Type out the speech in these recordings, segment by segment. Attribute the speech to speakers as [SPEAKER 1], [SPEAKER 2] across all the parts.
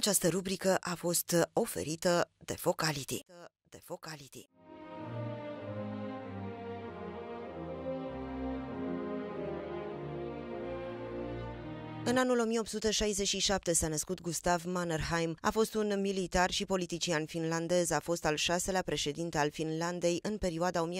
[SPEAKER 1] Această rubrică a fost oferită de Focality. De Focality.
[SPEAKER 2] În anul 1867 s-a născut Gustav Mannerheim. A fost un militar și politician finlandez. A fost al șaselea președinte al Finlandei în perioada 1944-1946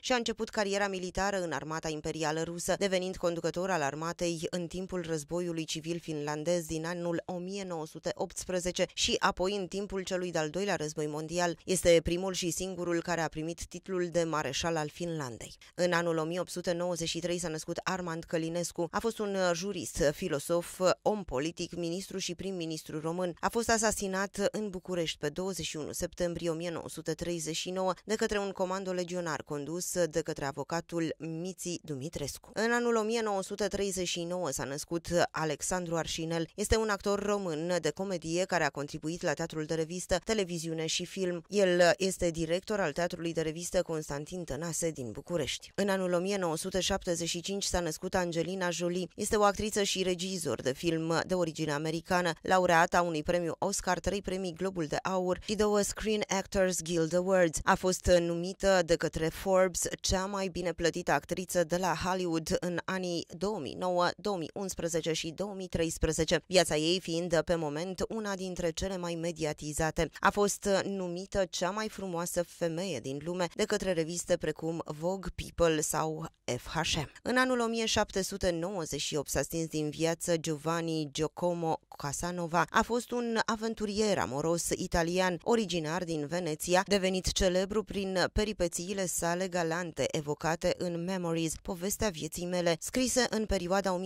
[SPEAKER 2] și a început cariera militară în armata imperială rusă, devenind conducător al armatei în timpul războiului civil finlandez din anul 1918 și apoi în timpul celui de-al doilea război mondial. Este primul și singurul care a primit titlul de mareșal al Finlandei. În anul 1893 s-a născut Arma Armand Călinescu a fost un uh, jurist, uh, filosof, uh, om politic, ministru și prim-ministru român. A fost asasinat în București pe 21 septembrie 1939 de către un comando legionar condus de către avocatul Miții Dumitrescu. În anul 1939 s-a născut Alexandru Arșinel. Este un actor român de comedie care a contribuit la teatrul de revistă, televiziune și film. El este director al teatrului de revistă Constantin Tănase din București. În anul 1975 s-a născut născut Angelina Jolie. Este o actriță și regizor de film de origine americană, laureata unui premiu Oscar, trei premii Globul de Aur și două Screen Actors Guild Awards. A fost numită de către Forbes cea mai bine plătită actriță de la Hollywood în anii 2009, 2011 și 2013, viața ei fiind pe moment una dintre cele mai mediatizate. A fost numită cea mai frumoasă femeie din lume de către reviste precum Vogue, People sau FHM. În anul 1000 1798 s-a stins din viață Giovanni Giacomo Casanova. A fost un aventurier amoros italian, originar din Veneția, devenit celebru prin peripețiile sale galante evocate în Memories, povestea vieții mele, scrisă în perioada 1791-1798,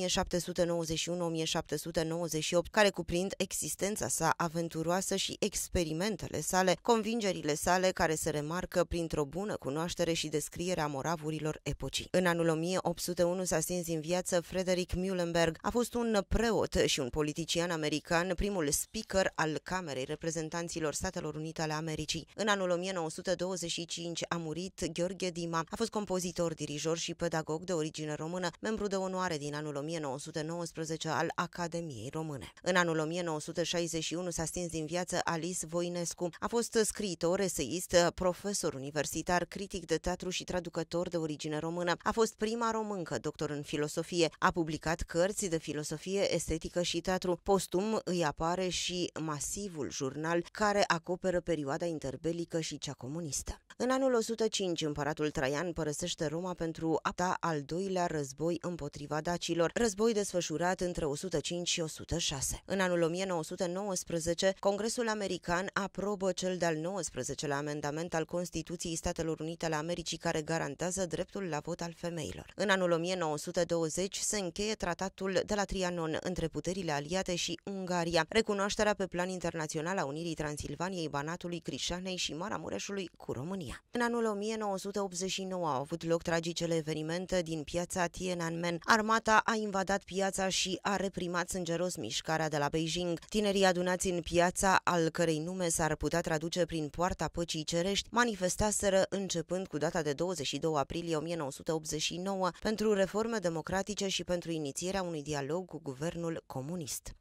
[SPEAKER 2] care cuprind existența sa aventuroasă și experimentele sale, convingerile sale care se remarcă printr-o bună cunoaștere și descrierea moravurilor epocii. În anul 1801 s-a extins în viață, Frederick Muhlenberg a fost un preot și un politician american, primul speaker al Camerei Reprezentanților Statelor Unite ale Americii. În anul 1925 a murit Gheorghe Dima, a fost compozitor, dirijor și pedagog de origine română, membru de onoare din anul 1919 al Academiei Române. În anul 1961 s-a stins din viață Alice Voinescu, a fost scriitor, eseist, profesor universitar, critic de teatru și traducător de origine română. A fost prima româncă, doctor doctor în filosofie. A publicat cărți de filosofie, estetică și teatru. Postum îi apare și masivul jurnal care acoperă perioada interbelică și cea comunistă. În anul 105, împăratul Traian părăsește Roma pentru a da al doilea război împotriva dacilor, război desfășurat între 105 și 106. În anul 1919, Congresul American aprobă cel de-al 19-lea amendament al Constituției Statelor Unite ale Americii care garantează dreptul la vot al femeilor. În anul 1920 se încheie tratatul de la Trianon între puterile aliate și Ungaria, recunoașterea pe plan internațional a Unirii Transilvaniei, Banatului, Crișanei și Maramureșului cu România. Italia. În anul 1989 au avut loc tragicele evenimente din piața Tiananmen. Armata a invadat piața și a reprimat sângeros mișcarea de la Beijing. Tinerii adunați în piața, al cărei nume s-ar putea traduce prin Poarta Păcii Cerești, manifestaseră începând cu data de 22 aprilie 1989 pentru reforme democratice și pentru inițierea unui dialog cu guvernul comunist.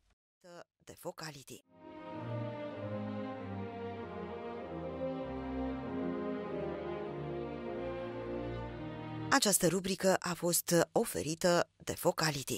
[SPEAKER 1] De Focality. Această rubrică a fost oferită de Focality.